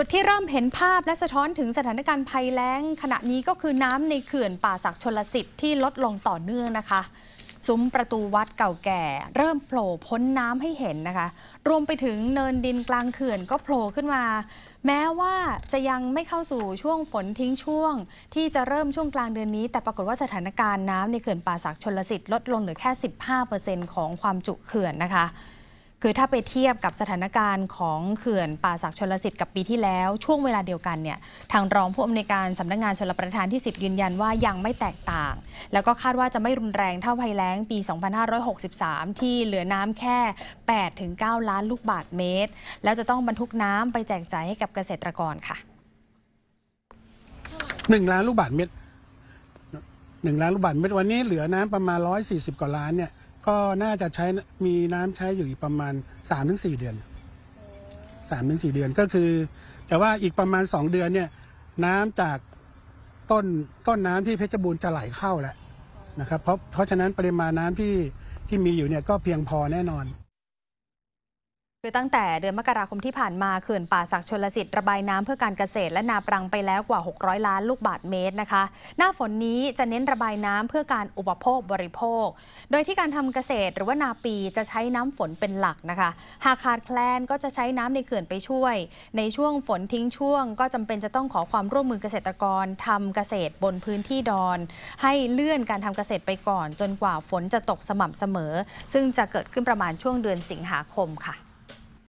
จุดที่เริ่มเห็นภาพและสะท้อนถึงสถานการณ์ภัยแล้งขณะนี้ก็คือน้ำในเขื่อนป่าศักชนลสิทธิ์ที่ลดลงต่อเนื่องนะคะซุ้มประตูวัดเก่าแก่ เริ่มโผล่พ้นน้ำให้เห็นนะคะ รวมไปถึงเนินดินกลางเขื่อนก็โผล่ขึ้นมา แม้ว่าจะยังไม่เข้าสู่ช่วงฝนทิ้งช่วง ที่จะเริ่มช่วงกลางเดือนนี้ แต่ปรากฏว่าสถานการณ์น้ำในเขื่อนป่าศักชนลสิทธิ์ลดลงเหลือแค่ 15%ของความจุเขื่อนนะคะคือถ้าไปเทียบกับสถานการณ์ของเขื่อนป่าศักชลสิทธิ์กับปีที่แล้วช่วงเวลาเดียวกันเนี่ยทางรองผู้อำนวยการสำนักงงานชลประทานที่ 10 ยืนยันว่ายังไม่แตกต่าง แล้วก็คาดว่าจะไม่รุนแรงเท่าภัยแล้งปี 2563 ที่เหลือน้ำแค่ 8-9 ล้านลูกบาทเมตร แล้วจะต้องบรรทุกน้ำไปแจกจ่ายให้กับเกษตรกรค่ะ1ล้านลูกบาทเมตร1ล้านลูกบาทเมตรวันนี้เหลือน้ำประมาณ 140 กว่าล้านเนี่ยก็น่าจะใช้มีน้ำใช้อยู่อีกประมาณ3่เดือน3่เดือนก็คือ แต่ว่าอีกประมาณ 2 เดือนเนี่ยน้ำจากต้นต้นน้ำที่เพชรบูรณ์จะไหลเข้าแล้วนะครับเพราะเพราะฉะนั้นปริมาณน้ำที่ที่มีอยู่เนี่ยก็เพียงพอแน่นอนคือตั้งแต่เดือนมกราคมที่ผ่านมาเขื่อนป่าสักชนลสิทธิ์ ระบายน้ำเพื่อการเกษตรและนาปรังไปแล้วกว่า 600 ล้านลูกบาศก์เมตรนะคะ หน้าฝนนี้จะเน้นระบายน้ำเพื่อการอุปโภคบริโภค โดยที่การทำเกษตรหรือว่านาปีจะใช้น้ำฝนเป็นหลักนะคะ หากขาดแคลนก็จะใช้น้ำในเขื่อนไปช่วย ในช่วงฝนทิ้งช่วง ก็จำเป็นจะต้องขอความร่วมมือเกษตรกรทำเกษตรบนพื้นที่ดอน ให้เลื่อนการทำเกษตรไปก่อน จนกว่าฝนจะตกสม่ำเสมอ ซึ่งจะเกิดขึ้นประมาณช่วงเดือนสิงหาคมค่ะ